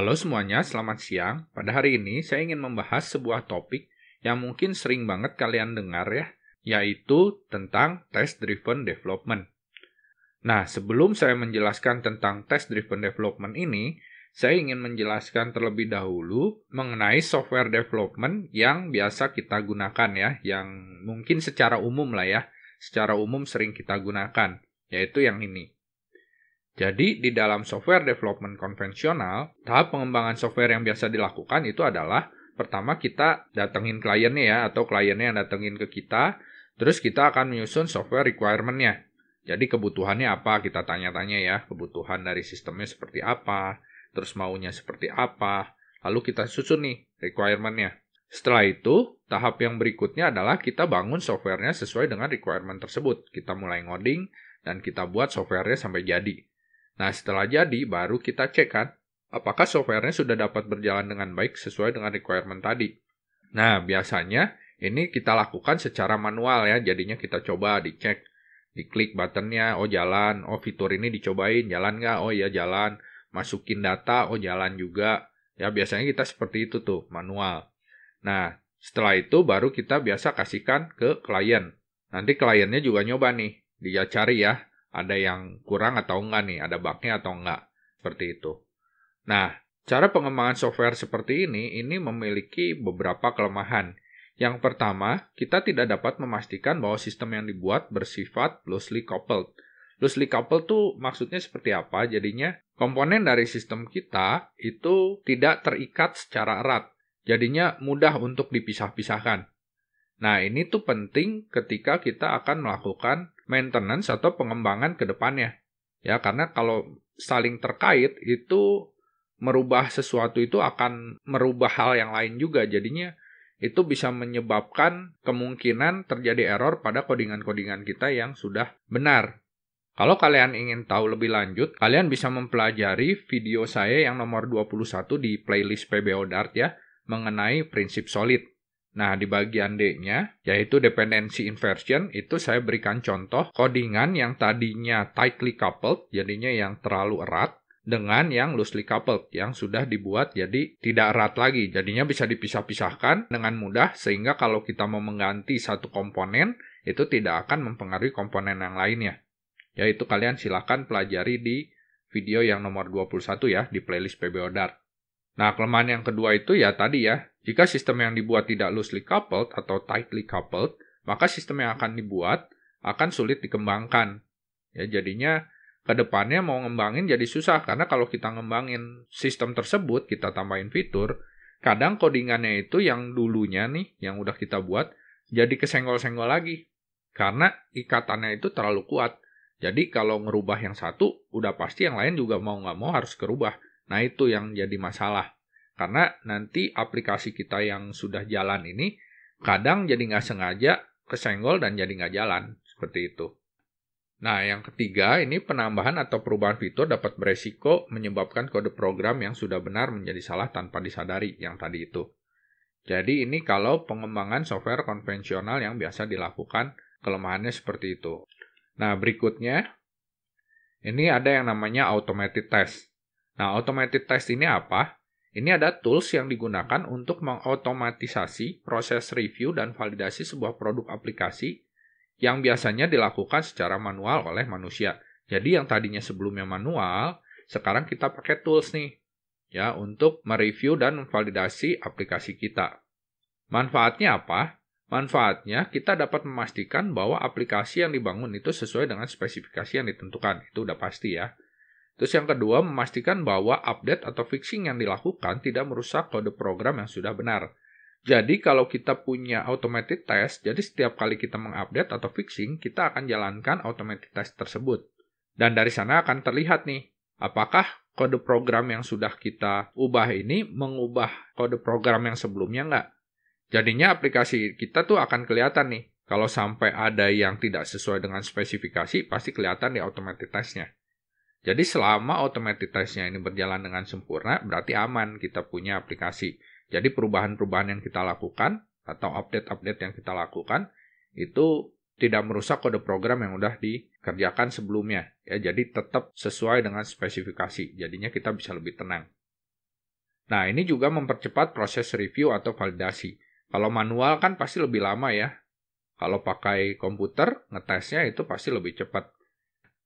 Halo semuanya, selamat siang. Pada hari ini saya ingin membahas sebuah topik yang mungkin sering banget kalian dengar ya, yaitu tentang test driven development. Nah, sebelum saya menjelaskan tentang test driven development ini, saya ingin menjelaskan terlebih dahulu mengenai software development yang biasa kita gunakan ya, yang mungkin secara umum lah ya, secara umum sering kita gunakan, yaitu yang ini. Jadi, di dalam software development konvensional, tahap pengembangan software yang biasa dilakukan itu adalah pertama kita datengin kliennya ya, atau kliennya yang datengin ke kita, terus kita akan menyusun software requirement-nya. Jadi kebutuhannya apa? Kita tanya-tanya ya, kebutuhan dari sistemnya seperti apa, terus maunya seperti apa, lalu kita susun nih requirement-nya. Setelah itu, tahap yang berikutnya adalah kita bangun softwarenya sesuai dengan requirement tersebut. Kita mulai ngoding dan kita buat softwarenya sampai jadi. Nah, setelah jadi, baru kita cek kan, apakah softwarenya sudah dapat berjalan dengan baik sesuai dengan requirement tadi. Nah, biasanya ini kita lakukan secara manual ya, jadinya kita coba dicek, diklik buttonnya, oh jalan, oh fitur ini dicobain, jalan nggak, oh iya jalan, masukin data, oh jalan juga. Ya, biasanya kita seperti itu tuh, manual. Nah, setelah itu baru kita biasa kasihkan ke klien. Nanti kliennya juga nyoba nih, dia cari ya, ada yang kurang atau enggak nih, ada bug atau enggak, seperti itu. Nah, cara pengembangan software seperti ini, ini memiliki beberapa kelemahan. Yang pertama, kita tidak dapat memastikan bahwa sistem yang dibuat bersifat loosely coupled. Loosely coupled tuh maksudnya seperti apa? Jadinya komponen dari sistem kita itu tidak terikat secara erat. Jadinya mudah untuk dipisah-pisahkan. Nah, ini tuh penting ketika kita akan melakukan maintenance atau pengembangan ke depannya. Ya, karena kalau saling terkait itu merubah sesuatu itu akan merubah hal yang lain juga. Jadinya itu bisa menyebabkan kemungkinan terjadi error pada kodingan-kodingan kita yang sudah benar. Kalau kalian ingin tahu lebih lanjut, kalian bisa mempelajari video saya yang nomor 21 di playlist PBO Dart ya, mengenai prinsip solid. Nah, di bagian D-nya, yaitu dependency inversion, itu saya berikan contoh codingan yang tadinya tightly coupled, jadinya yang terlalu erat, dengan yang loosely coupled, yang sudah dibuat jadi tidak erat lagi. Jadinya bisa dipisah-pisahkan dengan mudah, sehingga kalau kita mau mengganti satu komponen, itu tidak akan mempengaruhi komponen yang lainnya. Yaitu kalian silakan pelajari di video yang nomor 21 ya, di playlist PBO Dart. Nah, kelemahan yang kedua itu ya tadi ya, jika sistem yang dibuat tidak loosely coupled atau tightly coupled, maka sistem yang akan dibuat akan sulit dikembangkan. Ya, jadinya ke depannya mau ngembangin jadi susah karena kalau kita ngembangin sistem tersebut, kita tambahin fitur, kadang codingannya itu yang dulunya nih, yang udah kita buat, jadi kesenggol-senggol lagi. Karena ikatannya itu terlalu kuat. Jadi kalau ngerubah yang satu, udah pasti yang lain juga mau nggak mau harus kerubah. Nah itu yang jadi masalah. Karena nanti aplikasi kita yang sudah jalan ini kadang jadi nggak sengaja kesenggol dan jadi nggak jalan. Seperti itu. Nah, yang ketiga, ini penambahan atau perubahan fitur dapat beresiko menyebabkan kode program yang sudah benar menjadi salah tanpa disadari, yang tadi itu. Jadi ini kalau pengembangan software konvensional yang biasa dilakukan, kelemahannya seperti itu. Nah, berikutnya, ini ada yang namanya automated test. Nah, automated test ini apa? Ini ada tools yang digunakan untuk mengotomatisasi proses review dan validasi sebuah produk aplikasi yang biasanya dilakukan secara manual oleh manusia. Jadi yang tadinya sebelumnya manual, sekarang kita pakai tools nih ya untuk mereview dan validasi aplikasi kita. Manfaatnya apa? Manfaatnya kita dapat memastikan bahwa aplikasi yang dibangun itu sesuai dengan spesifikasi yang ditentukan. Itu udah pasti ya. Terus yang kedua, memastikan bahwa update atau fixing yang dilakukan tidak merusak kode program yang sudah benar. Jadi kalau kita punya automated test, jadi setiap kali kita mengupdate atau fixing, kita akan jalankan automated test tersebut. Dan dari sana akan terlihat nih, apakah kode program yang sudah kita ubah ini mengubah kode program yang sebelumnya nggak. Jadinya aplikasi kita tuh akan kelihatan nih, kalau sampai ada yang tidak sesuai dengan spesifikasi, pasti kelihatan di automated testnya. Jadi selama automated nya ini berjalan dengan sempurna, berarti aman kita punya aplikasi. Jadi perubahan-perubahan yang kita lakukan atau update-update yang kita lakukan itu tidak merusak kode program yang sudah dikerjakan sebelumnya. Ya, jadi tetap sesuai dengan spesifikasi. Jadinya kita bisa lebih tenang. Nah, ini juga mempercepat proses review atau validasi. Kalau manual kan pasti lebih lama ya. Kalau pakai komputer, ngetesnya itu pasti lebih cepat.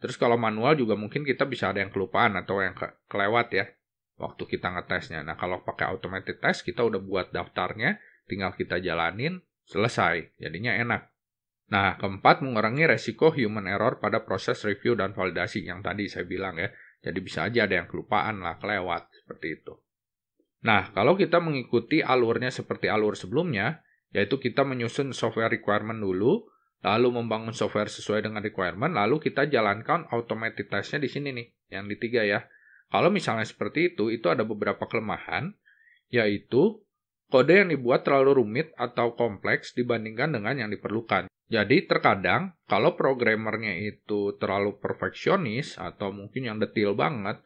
Terus kalau manual juga mungkin kita bisa ada yang kelupaan atau yang ke kelewat ya waktu kita ngetesnya. Nah kalau pakai automated test kita udah buat daftarnya, tinggal kita jalanin, selesai. Jadinya enak. Nah keempat mengurangi resiko human error pada proses review dan validasi yang tadi saya bilang ya. Jadi bisa aja ada yang kelupaan lah, kelewat seperti itu. Nah kalau kita mengikuti alurnya seperti alur sebelumnya, yaitu kita menyusun software requirement dulu, lalu membangun software sesuai dengan requirement, lalu kita jalankan automated testnya di sini nih, yang di tiga ya. Kalau misalnya seperti itu, itu ada beberapa kelemahan, yaitu kode yang dibuat terlalu rumit atau kompleks dibandingkan dengan yang diperlukan. Jadi terkadang kalau programmernya itu terlalu perfeksionis atau mungkin yang detail banget,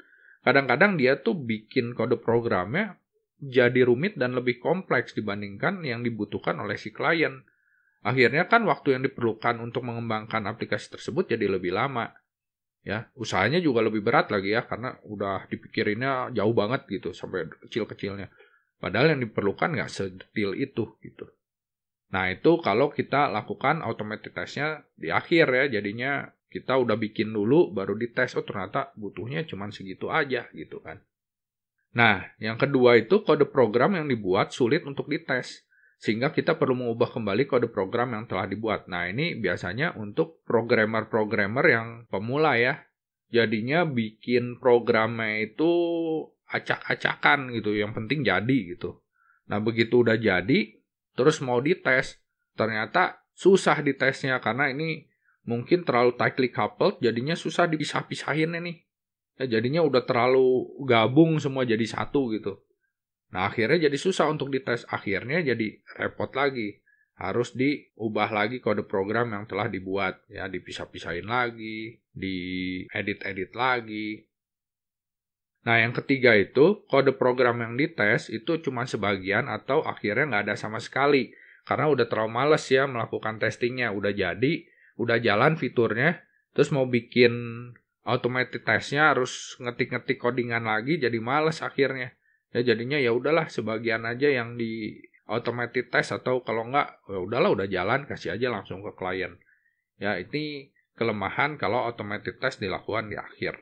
kadang-kadang dia tuh bikin kode programnya jadi rumit dan lebih kompleks dibandingkan yang dibutuhkan oleh si klien. Akhirnya kan waktu yang diperlukan untuk mengembangkan aplikasi tersebut jadi lebih lama. Ya, usahanya juga lebih berat lagi ya karena udah dipikirinnya jauh banget gitu sampai kecil-kecilnya. Padahal yang diperlukan nggak sedetil itu gitu. Nah itu kalau kita lakukan automatic testnya di akhir ya jadinya kita udah bikin dulu baru dites oh ternyata butuhnya cuma segitu aja gitu kan. Nah yang kedua itu kode program yang dibuat sulit untuk dites sehingga kita perlu mengubah kembali kode program yang telah dibuat. Nah, ini biasanya untuk programmer-programmer yang pemula ya. Jadinya bikin programnya itu acak-acakan gitu, yang penting jadi gitu. Nah, begitu udah jadi, terus mau dites, ternyata susah ditesnya karena ini mungkin terlalu tightly coupled, jadinya susah dipisah-pisahin ini. Ya, jadinya udah terlalu gabung semua jadi satu gitu. Nah akhirnya jadi susah untuk dites, akhirnya jadi repot lagi. Harus diubah lagi kode program yang telah dibuat, ya dipisah-pisahin lagi, diedit-edit lagi. Nah yang ketiga itu kode program yang dites itu cuma sebagian atau akhirnya nggak ada sama sekali karena udah terlalu males ya melakukan testingnya, udah jadi, udah jalan fiturnya, terus mau bikin automated testnya harus ngetik-ngetik codingan lagi jadi males akhirnya ya jadinya ya udahlah sebagian aja yang di automatic test atau kalau enggak ya udahlah udah jalan kasih aja langsung ke klien ya ini kelemahan kalau automatic test dilakukan di akhir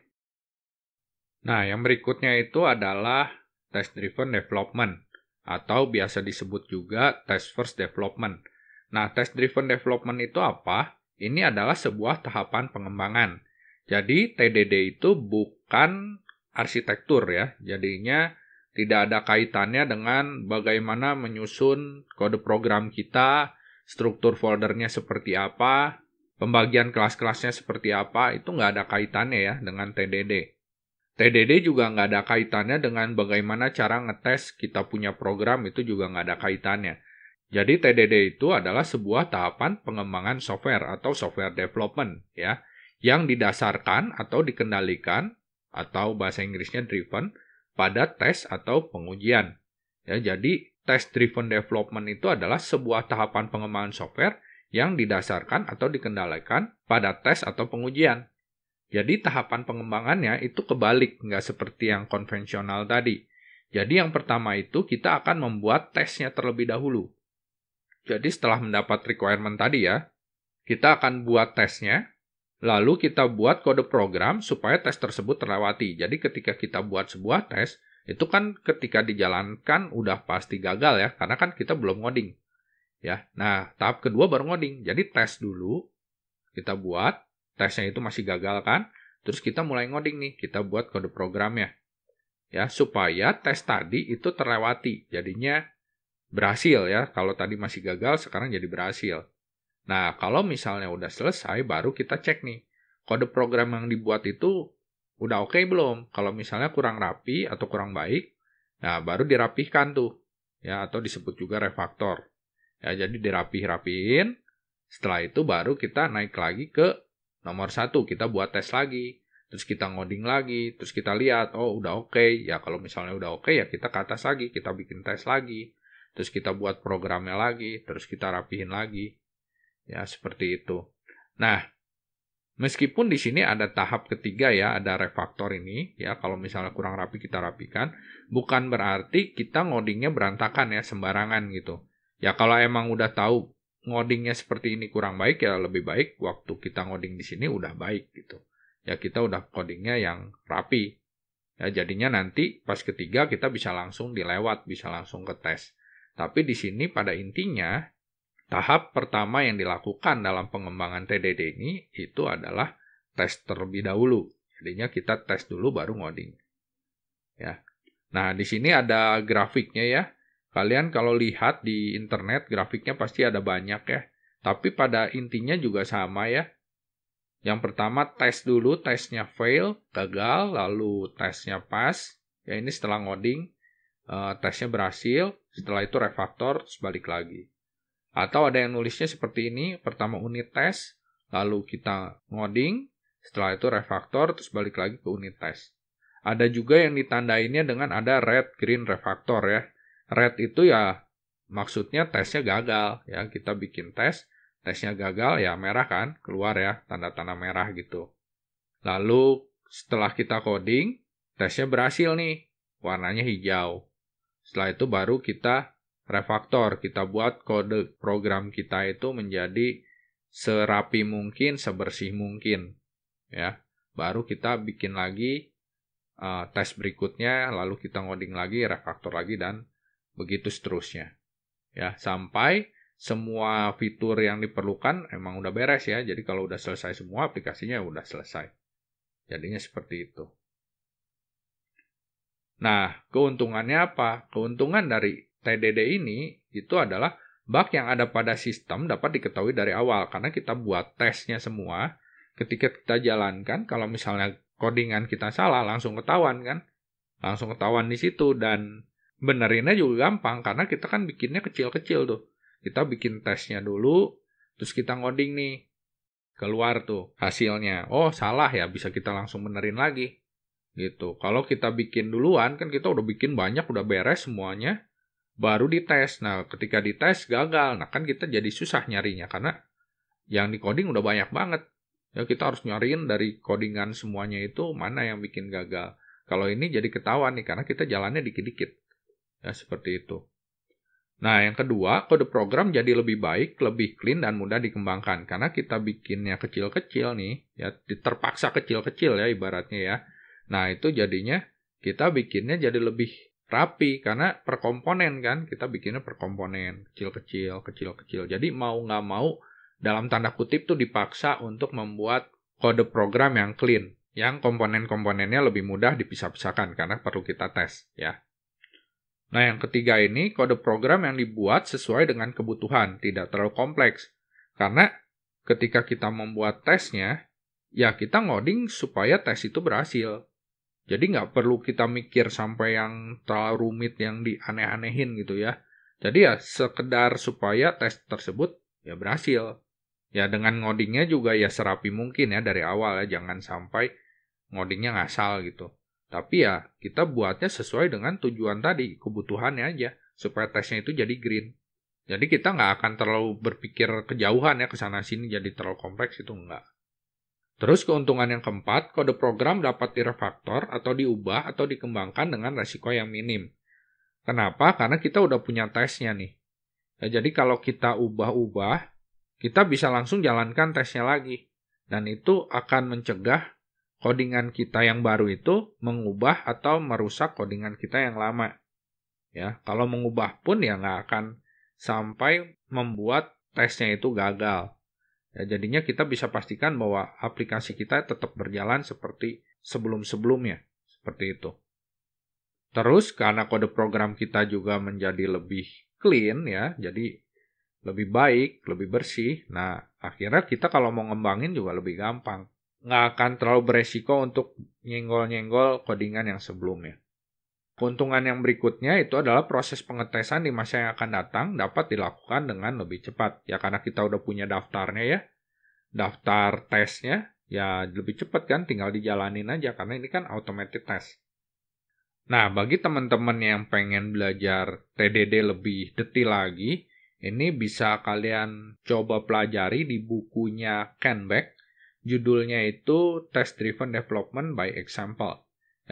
nah yang berikutnya itu adalah test driven development atau biasa disebut juga test first development nah test driven development itu apa ini adalah sebuah tahapan pengembangan jadi TDD itu bukan arsitektur ya jadinya tidak ada kaitannya dengan bagaimana menyusun kode program kita, struktur foldernya seperti apa, pembagian kelas-kelasnya seperti apa, itu nggak ada kaitannya ya dengan TDD. TDD juga nggak ada kaitannya dengan bagaimana cara ngetes kita punya program, itu juga nggak ada kaitannya. Jadi TDD itu adalah sebuah tahapan pengembangan software atau software development ya, yang didasarkan atau dikendalikan atau bahasa Inggrisnya driven pada tes atau pengujian. Ya, jadi test driven development itu adalah sebuah tahapan pengembangan software yang didasarkan atau dikendalikan pada tes atau pengujian. Jadi tahapan pengembangannya itu kebalik, nggak seperti yang konvensional tadi. Jadi yang pertama itu kita akan membuat tesnya terlebih dahulu. Jadi setelah mendapat requirement tadi ya, kita akan buat tesnya, Lalu kita buat kode program supaya tes tersebut terlewati. Jadi ketika kita buat sebuah tes, itu kan ketika dijalankan udah pasti gagal ya, karena kan kita belum ngoding. Ya. Nah, tahap kedua baru ngoding. Jadi tes dulu kita buat, tesnya itu masih gagal kan? Terus kita mulai ngoding nih, kita buat kode programnya. Ya, supaya tes tadi itu terlewati. Jadinya berhasil ya. Kalau tadi masih gagal, sekarang jadi berhasil. Nah, kalau misalnya udah selesai, baru kita cek nih. Kode program yang dibuat itu udah oke okay belum? Kalau misalnya kurang rapi atau kurang baik, nah baru dirapihkan tuh. Ya, atau disebut juga refaktor. Ya, jadi dirapih-rapihin. Setelah itu baru kita naik lagi ke nomor satu. Kita buat tes lagi. Terus kita ngoding lagi. Terus kita lihat, oh udah oke. Okay. Ya, kalau misalnya udah oke okay, ya kita ke atas lagi. Kita bikin tes lagi. Terus kita buat programnya lagi. Terus kita rapihin lagi Ya, seperti itu. Nah, meskipun di sini ada tahap ketiga ya, ada refaktor ini ya, kalau misalnya kurang rapi kita rapikan, bukan berarti kita ngodingnya berantakan ya, sembarangan gitu. Ya kalau emang udah tahu ngodingnya seperti ini kurang baik ya lebih baik waktu kita ngoding di sini udah baik gitu. Ya kita udah codingnya yang rapi. Ya jadinya nanti pas ketiga kita bisa langsung dilewat, bisa langsung ke tes. Tapi di sini pada intinya Tahap pertama yang dilakukan dalam pengembangan TDD ini itu adalah tes terlebih dahulu. Jadinya kita tes dulu baru ngoding. Ya. Nah, di sini ada grafiknya ya. Kalian kalau lihat di internet grafiknya pasti ada banyak ya. Tapi pada intinya juga sama ya. Yang pertama tes dulu, tesnya fail, gagal, lalu tesnya pas. Ya ini setelah ngoding, eh, tesnya berhasil, setelah itu refaktor, balik lagi. Atau ada yang nulisnya seperti ini, pertama unit tes, lalu kita ngoding, setelah itu refaktor, terus balik lagi ke unit tes. Ada juga yang ditandainnya dengan ada red, green, refaktor ya. Red itu ya maksudnya tesnya gagal ya, kita bikin tes, tesnya gagal ya merah kan, keluar ya, tanda-tanda merah gitu. Lalu setelah kita coding, tesnya berhasil nih, warnanya hijau. Setelah itu baru kita refaktor, kita buat kode program kita itu menjadi serapi mungkin, sebersih mungkin, ya. Baru kita bikin lagi uh, tes berikutnya, lalu kita ngoding lagi, refaktor lagi dan begitu seterusnya. Ya, sampai semua fitur yang diperlukan emang udah beres ya. Jadi kalau udah selesai semua aplikasinya udah selesai. Jadinya seperti itu. Nah, keuntungannya apa? Keuntungan dari TDD ini itu adalah bug yang ada pada sistem dapat diketahui dari awal karena kita buat tesnya semua. Ketika kita jalankan, kalau misalnya codingan kita salah, langsung ketahuan kan? Langsung ketahuan di situ dan benerinnya juga gampang karena kita kan bikinnya kecil-kecil tuh. Kita bikin tesnya dulu, terus kita ngoding nih. Keluar tuh hasilnya. Oh, salah ya, bisa kita langsung benerin lagi. Gitu. Kalau kita bikin duluan kan kita udah bikin banyak, udah beres semuanya baru dites. Nah, ketika dites gagal, nah kan kita jadi susah nyarinya karena yang di coding udah banyak banget. Ya kita harus nyariin dari codingan semuanya itu mana yang bikin gagal. Kalau ini jadi ketahuan nih karena kita jalannya dikit-dikit. Ya seperti itu. Nah, yang kedua, kode program jadi lebih baik, lebih clean, dan mudah dikembangkan. Karena kita bikinnya kecil-kecil nih, ya terpaksa kecil-kecil ya ibaratnya ya. Nah, itu jadinya kita bikinnya jadi lebih rapi karena per komponen kan kita bikinnya per komponen kecil-kecil kecil-kecil jadi mau nggak mau dalam tanda kutip tuh dipaksa untuk membuat kode program yang clean yang komponen-komponennya lebih mudah dipisah-pisahkan karena perlu kita tes ya nah yang ketiga ini kode program yang dibuat sesuai dengan kebutuhan tidak terlalu kompleks karena ketika kita membuat tesnya ya kita ngoding supaya tes itu berhasil jadi nggak perlu kita mikir sampai yang terlalu rumit yang dianeh-anehin gitu ya. Jadi ya sekedar supaya tes tersebut ya berhasil. Ya dengan ngodingnya juga ya serapi mungkin ya dari awal ya. Jangan sampai ngodingnya ngasal gitu. Tapi ya kita buatnya sesuai dengan tujuan tadi, kebutuhannya aja. Supaya tesnya itu jadi green. Jadi kita nggak akan terlalu berpikir kejauhan ya ke sana sini jadi terlalu kompleks itu nggak. Terus keuntungan yang keempat, kode program dapat direfaktor atau diubah atau dikembangkan dengan resiko yang minim. Kenapa? Karena kita udah punya tesnya nih. Ya, jadi kalau kita ubah-ubah, kita bisa langsung jalankan tesnya lagi. Dan itu akan mencegah kodingan kita yang baru itu mengubah atau merusak kodingan kita yang lama. Ya, kalau mengubah pun ya nggak akan sampai membuat tesnya itu gagal. Ya, jadinya kita bisa pastikan bahwa aplikasi kita tetap berjalan seperti sebelum-sebelumnya. Seperti itu. Terus karena kode program kita juga menjadi lebih clean ya, jadi lebih baik, lebih bersih. Nah, akhirnya kita kalau mau ngembangin juga lebih gampang. Nggak akan terlalu beresiko untuk nyenggol-nyenggol kodingan yang sebelumnya. Keuntungan yang berikutnya itu adalah proses pengetesan di masa yang akan datang dapat dilakukan dengan lebih cepat. Ya karena kita udah punya daftarnya ya. Daftar tesnya ya lebih cepat kan tinggal dijalanin aja karena ini kan automated test. Nah, bagi teman-teman yang pengen belajar TDD lebih detil lagi, ini bisa kalian coba pelajari di bukunya Ken Beck. Judulnya itu Test Driven Development by Example.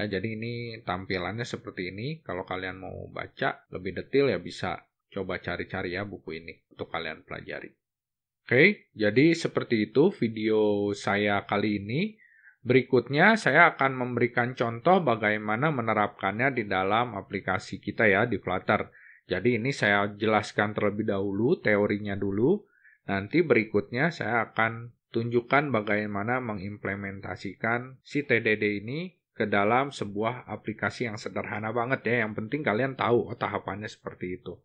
Ya, jadi ini tampilannya seperti ini. Kalau kalian mau baca lebih detail ya bisa coba cari-cari ya buku ini untuk kalian pelajari. Oke, jadi seperti itu video saya kali ini. Berikutnya saya akan memberikan contoh bagaimana menerapkannya di dalam aplikasi kita ya di Flutter. Jadi ini saya jelaskan terlebih dahulu teorinya dulu. Nanti berikutnya saya akan tunjukkan bagaimana mengimplementasikan si TDD ini ke dalam sebuah aplikasi yang sederhana banget ya. Yang penting kalian tahu oh, tahapannya seperti itu.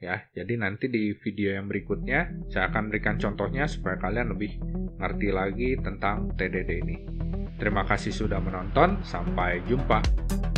Ya, jadi nanti di video yang berikutnya saya akan berikan contohnya supaya kalian lebih ngerti lagi tentang TDD ini. Terima kasih sudah menonton, sampai jumpa.